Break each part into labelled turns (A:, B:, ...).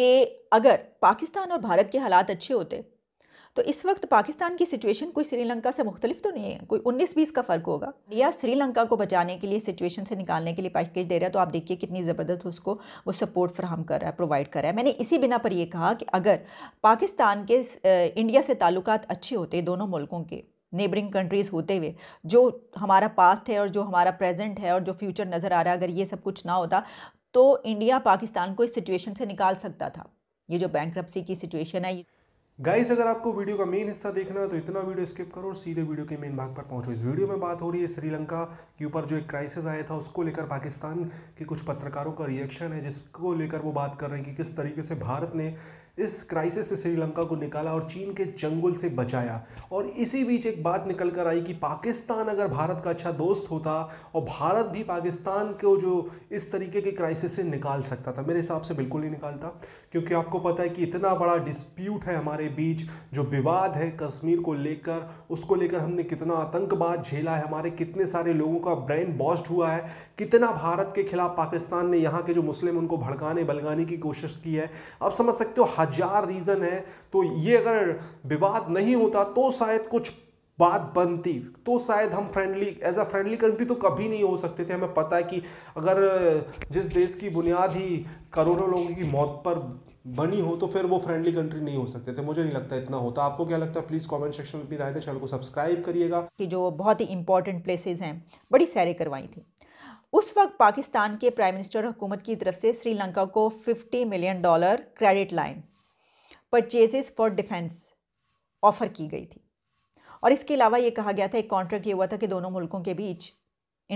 A: कि अगर पाकिस्तान और भारत के हालात अच्छे होते तो इस वक्त पाकिस्तान की सिचुएशन कोई श्रीलंका से मुख्तलिफ तो नहीं है कोई उन्नीस बीस का फ़र्क होगा या श्रीलंका को बचाने के लिए सिचुएशन से निकालने के लिए पैकेज दे रहा है तो आप देखिए कितनी ज़बरदस्त उसको वो सपोर्ट फ्राहम कर रहा है प्रोवाइड कर रहा है मैंने इसी बिना पर यह कहा कि अगर पाकिस्तान के इंडिया से ताल्लुक अच्छे होते दोनों मुल्कों के नेबरिंग कंट्रीज़ होते हुए जो हमारा पास्ट है और जो हमारा प्रेजेंट है और जो फ्यूचर नज़र आ रहा है अगर ये सब कुछ ना होता तो इंडिया पाकिस्तान को इस सिचुएशन से निकाल सकता था ये जो बैंक की सिचुएशन है
B: गाइस अगर आपको वीडियो का मेन हिस्सा देखना है तो इतना वीडियो स्किप करो और सीधे वीडियो के मेन भाग पर पहुंचो इस वीडियो में बात हो रही है श्रीलंका के ऊपर जो एक क्राइसिस आया था उसको लेकर पाकिस्तान के कुछ पत्रकारों का रिएक्शन है जिसको लेकर वो बात कर रहे हैं कि किस तरीके से भारत ने इस क्राइसिस से श्रीलंका को निकाला और चीन के जंगल से बचाया और इसी बीच एक बात निकल कर आई कि पाकिस्तान अगर भारत का अच्छा दोस्त होता और भारत भी पाकिस्तान को जो इस तरीके के क्राइसिस से निकाल सकता था मेरे हिसाब से बिल्कुल नहीं निकालता क्योंकि आपको पता है कि इतना बड़ा डिस्प्यूट है हमारे बीच जो विवाद है कश्मीर को लेकर उसको लेकर हमने कितना आतंकवाद झेला है हमारे कितने सारे लोगों का ब्रेन बॉस्ड हुआ है कितना भारत के खिलाफ पाकिस्तान ने यहाँ के जो मुस्लिम उनको भड़काने बलगाने की कोशिश की है आप समझ सकते हो हजार रीज़न है तो ये अगर विवाद नहीं होता तो शायद कुछ बात बनती तो शायद हम friendly as a friendly country तो कभी नहीं हो सकते थे हमें पता है कि अगर जिस देश की बुनियाद ही करोड़ों लोगों की मौत पर बनी हो तो फिर वो फ्रेंडली कंट्री नहीं हो सकते थे मुझे नहीं लगता इतना होता आपको क्या लगता है प्लीज़ कमेंट सेक्शन
A: में भी राय दें चैनल को सब्सक्राइब करिएगा कि जो बहुत ही इंपॉर्टेंट प्लेसेस हैं बड़ी सैरें करवाई थी उस वक्त पाकिस्तान के प्राइम मिनिस्टर हुकूमत की तरफ से श्रीलंका को 50 million dollar credit line purchases for defence offer की गई थी और इसके अलावा ये कहा गया था एक कॉन्ट्रैक्ट ये हुआ था कि दोनों मुल्कों के बीच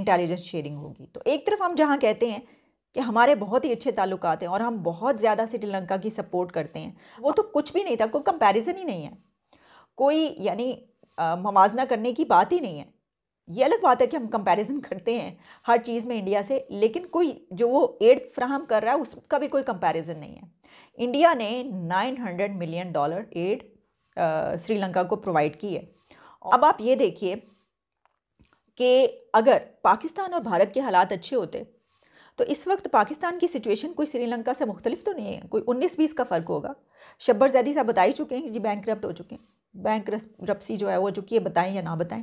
A: इंटेलिजेंस शेयरिंग होगी तो एक तरफ हम जहाँ कहते हैं कि हमारे बहुत ही अच्छे ताल्लुक हैं और हम बहुत ज़्यादा श्रीलंका की सपोर्ट करते हैं वो तो कुछ भी नहीं था कोई कंपेरिजन ही नहीं है कोई यानी मवाजना करने की बात ही नहीं है ये अलग बात है कि हम कंपैरिजन करते हैं हर चीज़ में इंडिया से लेकिन कोई जो वो एड फ्राहम कर रहा है उसका भी कोई कंपैरिजन नहीं है इंडिया ने 900 मिलियन डॉलर एड श्रीलंका को प्रोवाइड की है अब आप ये देखिए कि अगर पाकिस्तान और भारत के हालात अच्छे होते तो इस वक्त पाकिस्तान की सिचुएशन कोई श्रीलंका से मुख्तलिफ तो नहीं है कोई उन्नीस बीस का फ़र्क होगा शब्बर जैदी साहब बता ही चुके हैं कि जी बैंक हो चुके हैं बैंक रपसी जो है वो चुकी है बताएं या ना बताएं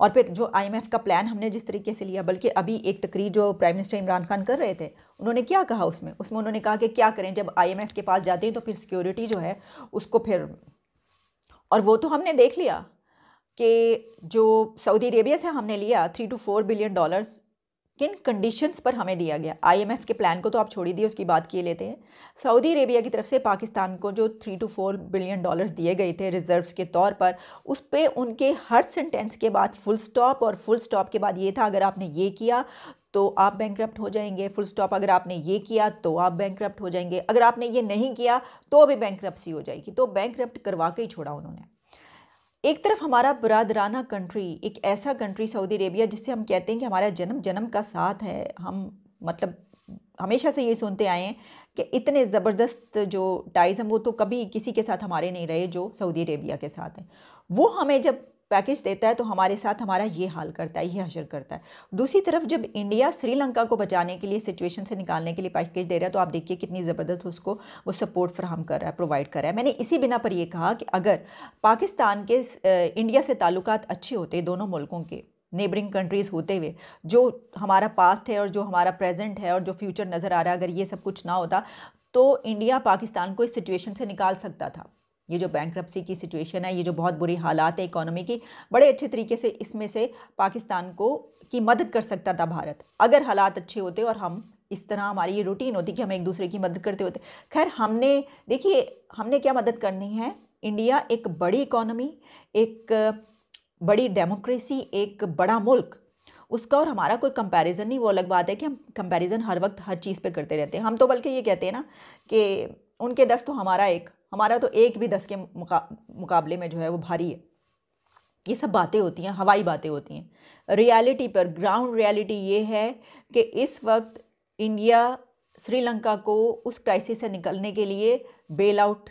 A: और फिर जो आईएमएफ का प्लान हमने जिस तरीके से लिया बल्कि अभी एक तकरीर जो प्राइम मिनिस्टर इमरान खान कर रहे थे उन्होंने क्या कहा उसमें उसमें उन्होंने कहा कि क्या करें जब आईएमएफ के पास जाते हैं तो फिर सिक्योरिटी जो है उसको फिर और वो तो हमने देख लिया कि जो सऊदी अरेबिया से हमने लिया three two four billion dollars किन कंडीशंस पर हमें दिया गया आईएमएफ के प्लान को तो आप छोड़ ही दिए उसकी बात किए लेते हैं सऊदी अरेबिया की तरफ से पाकिस्तान को जो three two four billion dollars दिए गए थे रिजर्व्स के तौर पर उस पर उनके हर सेंटेंस के बाद फुल स्टॉप और फुल स्टॉप के बाद ये था अगर आपने ये किया तो आप बैंक हो जाएंगे फुल स्टॉप अगर आपने ये किया तो आप बैंक हो जाएंगे अगर आपने ये नहीं किया तो अभी बैंक हो जाएगी तो बैंक करवा के ही छोड़ा उन्होंने एक तरफ हमारा बरदराना कंट्री एक ऐसा कंट्री सऊदी अरेबिया जिससे हम कहते हैं कि हमारा जन्म जन्म का साथ है हम मतलब हमेशा से ये सुनते आए हैं कि इतने ज़बरदस्त जो टाइज हैं वो तो कभी किसी के साथ हमारे नहीं रहे जो सऊदी अरेबिया के साथ हैं वो हमें जब पैकेज देता है तो हमारे साथ हमारा ये हाल करता है ये हशर करता है दूसरी तरफ जब इंडिया श्रीलंका को बचाने के लिए सिचुएशन से निकालने के लिए पैकेज दे रहा है तो आप देखिए कितनी ज़बरदस्त उसको वो सपोर्ट फ्राहम कर रहा है प्रोवाइड कर रहा है मैंने इसी बिना पर यह कहा कि अगर पाकिस्तान के इंडिया से ताल्लुक अच्छे होते दोनों मुल्कों के नेबरिंग कंट्रीज़ होते हुए जो हमारा पास्ट है और जो हमारा प्रेजेंट है और जो फ्यूचर नज़र आ रहा है अगर ये सब कुछ ना होता तो इंडिया पाकिस्तान को इस सिचुएशन से निकाल सकता था ये जो बैंक की सिचुएशन है ये जो बहुत बुरी हालात है इकोनॉमी की बड़े अच्छे तरीके से इसमें से पाकिस्तान को की मदद कर सकता था भारत अगर हालात अच्छे होते और हम इस तरह हमारी ये रूटीन होती कि हम एक दूसरे की मदद करते होते खैर हमने देखिए हमने क्या मदद करनी है इंडिया एक बड़ी इकोनॉमी एक बड़ी डेमोक्रेसी एक बड़ा मुल्क उसका और हमारा कोई कंपैरिजन नहीं वो अलग बात है कि हम कंपैरिजन हर वक्त हर चीज़ पे करते रहते हैं हम तो बल्कि ये कहते हैं ना कि उनके दस तो हमारा एक हमारा तो एक भी दस के मुका, मुकाबले में जो है वो भारी है ये सब बातें होती हैं हवाई बातें होती हैं रियलिटी पर ग्राउंड रियलिटी ये है कि इस वक्त इंडिया श्रीलंका को उस क्राइसिस से निकलने के लिए बेल आउट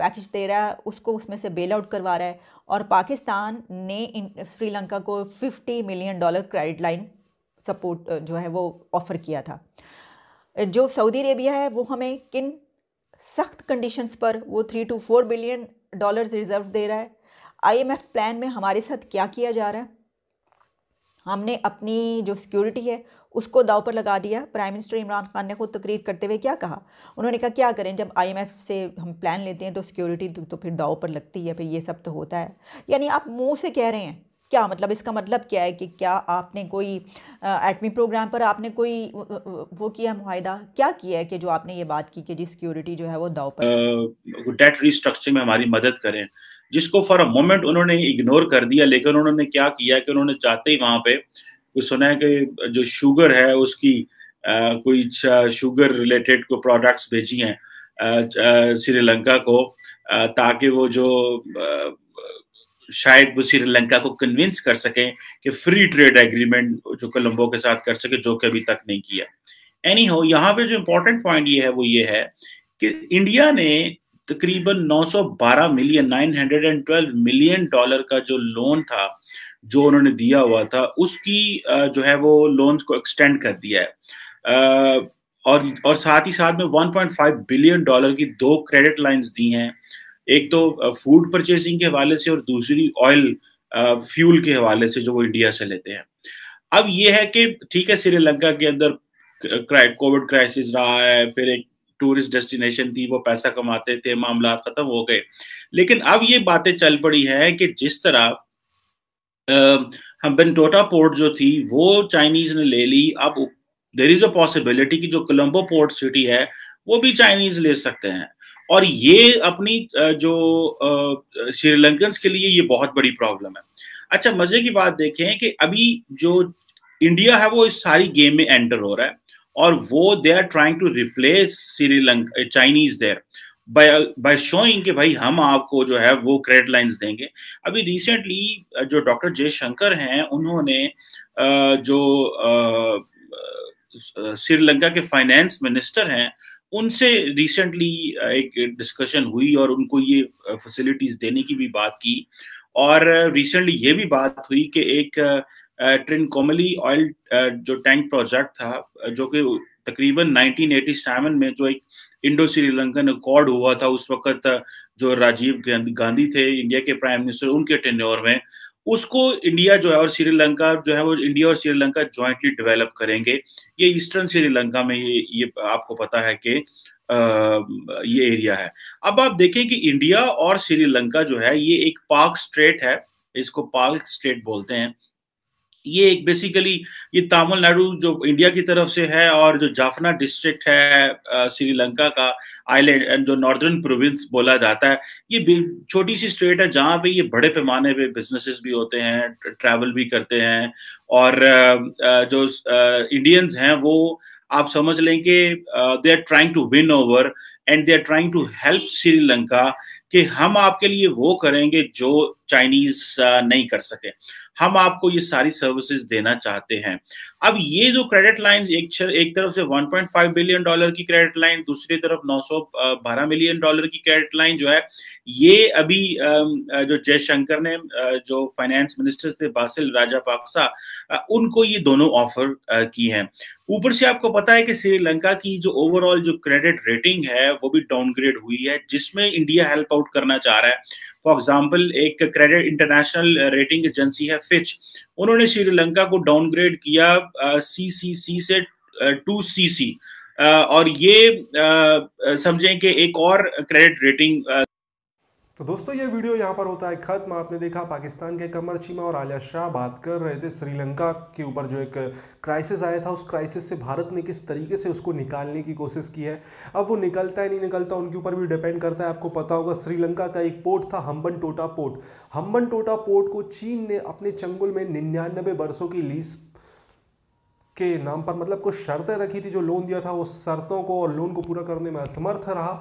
A: पैकेज दे रहा है उसको उसमें से बेल आउट करवा रहा है और पाकिस्तान ने श्रीलंका को 50 million dollar credit line support जो है वो ऑफ़र किया था जो सऊदी अरेबिया है वो हमें किन सख्त कंडीशंस पर वो three two four billion dollars reserve दे रहा है आईएमएफ प्लान में हमारे साथ क्या किया जा रहा है हमने अपनी जो सिक्योरिटी है उसको दाव पर लगा दिया प्राइम मिनिस्टर इमरान खान ने खुद तकरीर करते हुए क्या कहा उन्होंने कहा क्या करें जब आईएमएफ से हम प्लान लेते हैं तो सिक्योरिटी तो, तो फिर दाव पर लगती है फिर ये सब तो होता है यानी आप मुंह से कह रहे हैं क्या मतलब इसका मतलब क्या है कि क्या आपने कोई एटमी प्रोग्राम पर आपने कोई वो किया मुहिदा क्या किया है कि जो आपने ये बात की कि जी सिक्योरिटी जो है वो दाव
C: पर डेट रिस्ट्रक्चर में हमारी मदद करें जिसको फॉर अ मोमेंट उन्होंने इग्नोर कर दिया लेकिन उन्होंने क्या किया कि उन्होंने चाहते ही वहाँ पे कुछ सुना है कि जो शुगर है उसकी आ, कोई शुगर रिलेटेड को प्रोडक्ट्स भेजी हैं श्रीलंका को ताकि वो जो शायद वो श्रीलंका को कन्विंस कर सके कि फ्री ट्रेड एग्रीमेंट जो कोलंबो के साथ कर सके जो कि अभी तक नहीं किया एनी हो यहाँ पे जो इम्पोर्टेंट पॉइंट ये है वो ये है कि इंडिया ने तकरीबन 912 मिलियन 912 मिलियन डॉलर का जो लोन था जो उन्होंने दिया हुआ था उसकी जो है वो लोन्स को एक्सटेंड कर दिया है और और साथ ही साथ में 1.5 बिलियन डॉलर की दो क्रेडिट लाइंस दी हैं एक तो फूड परचेसिंग के हवाले से और दूसरी ऑयल फ्यूल के हवाले से जो वो इंडिया से लेते हैं अब ये है कि ठीक है श्रीलंका के अंदर कोविड क्राइसिस रहा है फिर एक टूरिस्ट डेस्टिनेशन थी वो पैसा कमाते थे मामला खत्म हो गए लेकिन अब ये बातें चल पड़ी है कि जिस तरह हम बेंटोटा पोर्ट जो थी वो चाइनीज ने ले ली अब देर इज अ पॉसिबिलिटी कि जो कोलंबो पोर्ट सिटी है वो भी चाइनीज ले सकते हैं और ये अपनी जो श्रीलंकन के लिए ये बहुत बड़ी प्रॉब्लम है अच्छा मजे की बात देखें कि अभी जो इंडिया है वो इस सारी गेम में एंटर हो रहा है और वो they are trying to replace Sri Lanka Chinese thereby showing कि भाई हम आपको जो है वो क्रेडिट लाइंस देंगे अभी रिसेंटली जो डॉक्टर जयशंकर हैं उन्होंने जो श्रीलंका के फाइनेंस मिनिस्टर हैं उनसे रिसेंटली एक डिस्कशन हुई और उनको ये फैसिलिटीज देने की भी बात की और रिसेंटली ये भी बात हुई कि एक ट्रिन कोमली ऑयल जो टैंक प्रोजेक्ट था जो कि तकरीबन 1987 में जो एक इंडो श्रीलंकन अकॉर्ड हुआ था उस वक्त जो राजीव गांधी थे इंडिया के प्राइम मिनिस्टर उनके टेन्योर में उसको इंडिया जो है और श्रीलंका जो है वो इंडिया और श्रीलंका ज्वाइंटली डेवलप करेंगे ये ईस्टर्न श्रीलंका में ये ये आपको पता है कि ये एरिया है अब आप देखें कि इंडिया और श्रीलंका जो है ये एक पार्क स्ट्रेट है इसको पार्क स्ट्रेट बोलते हैं ये एक बेसिकली ये तमिलनाडु जो इंडिया की तरफ से है और जो जाफना डिस्ट्रिक्ट है श्रीलंका का आइलैंड एंड जो नॉर्दर्न प्रोविंस बोला जाता है ये छोटी सी स्टेट है जहाँ पे ये बड़े पैमाने पे बिजनेसेस भी होते हैं ट्रैवल भी करते हैं और जो इंडियंस हैं वो आप समझ लें कि they are trying to win over and they are trying to help Sri Lanka कि हम आपके लिए वो करेंगे जो चाइनीज uh, नहीं कर सके हम आपको ये सारी सर्विसेज देना चाहते हैं अब ये जो क्रेडिट लाइन एक एक तरफ से 1.5 बिलियन डॉलर की क्रेडिट लाइन दूसरी तरफ 912 मिलियन डॉलर की क्रेडिट लाइन जो है ये अभी जो जयशंकर ने जो फाइनेंस मिनिस्टर थे बासिल राजा पाक्सा उनको ये दोनों ऑफर की हैं ऊपर से आपको पता है कि श्रीलंका की जो ओवरऑल जो क्रेडिट रेटिंग है वो भी डाउनग्रेड हुई है जिसमें इंडिया हेल्प आउट करना चाह रहा है फॉर एग्जाम्पल एक क्रेडिट इंटरनेशनल रेटिंग एजेंसी है फिच उन्होंने श्रीलंका को डाउनग्रेड किया सी सी सी से टू सी सी और ये uh, uh, समझें कि एक और क्रेडिट रेटिंग तो दोस्तों ये वीडियो यहाँ पर होता है खत्म आपने देखा
B: पाकिस्तान के कमर चीमा और आलिया शाह बात कर रहे थे श्रीलंका के ऊपर जो एक क्राइसिस आया था उस क्राइसिस से भारत ने किस तरीके से उसको निकालने की कोशिश की है अब वो निकलता है नहीं निकलता उनके ऊपर भी डिपेंड करता है आपको पता होगा श्रीलंका का एक पोर्ट था हम्बन टोटा पोर्ट हम्बन टोटा पोर्ट को चीन ने अपने चंगुल में निन्यानबे वर्षों की लीज के नाम पर मतलब कुछ शर्तें रखी थी जो लोन दिया था उस शर्तों को और लोन को पूरा करने में असमर्थ रहा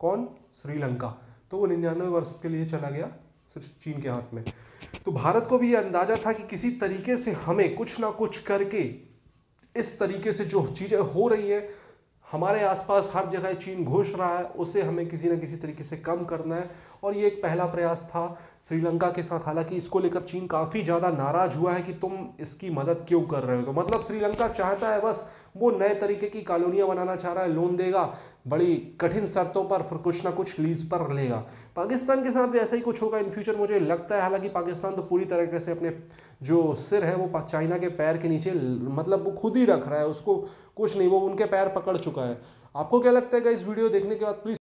B: कौन श्रीलंका तो वो निन्यानवे वर्ष के लिए चला गया सिर्फ चीन के हाथ में तो भारत को भी ये अंदाजा था कि किसी तरीके से हमें कुछ ना कुछ करके इस तरीके से जो चीज़ें हो रही हैं हमारे आसपास हर जगह चीन घुस रहा है उसे हमें किसी ना किसी तरीके से कम करना है और ये एक पहला प्रयास था श्रीलंका के साथ हालांकि इसको लेकर चीन काफ़ी ज़्यादा नाराज हुआ है कि तुम इसकी मदद क्यों कर रहे हो तो मतलब श्रीलंका चाहता है बस वो नए तरीके की कॉलोनियाँ बनाना चाह रहा है लोन देगा बड़ी कठिन शर्तों पर फिर कुछ ना कुछ लीज पर लेगा पाकिस्तान के साथ भी ऐसा ही कुछ होगा इन फ्यूचर मुझे लगता है हालांकि पाकिस्तान तो पूरी तरीके से अपने जो सिर है वो चाइना के पैर के नीचे मतलब वो खुद
C: ही रख रहा है उसको कुछ नहीं वो उनके पैर पकड़ चुका है आपको क्या लगता है इस वीडियो देखने के बाद प्लीज़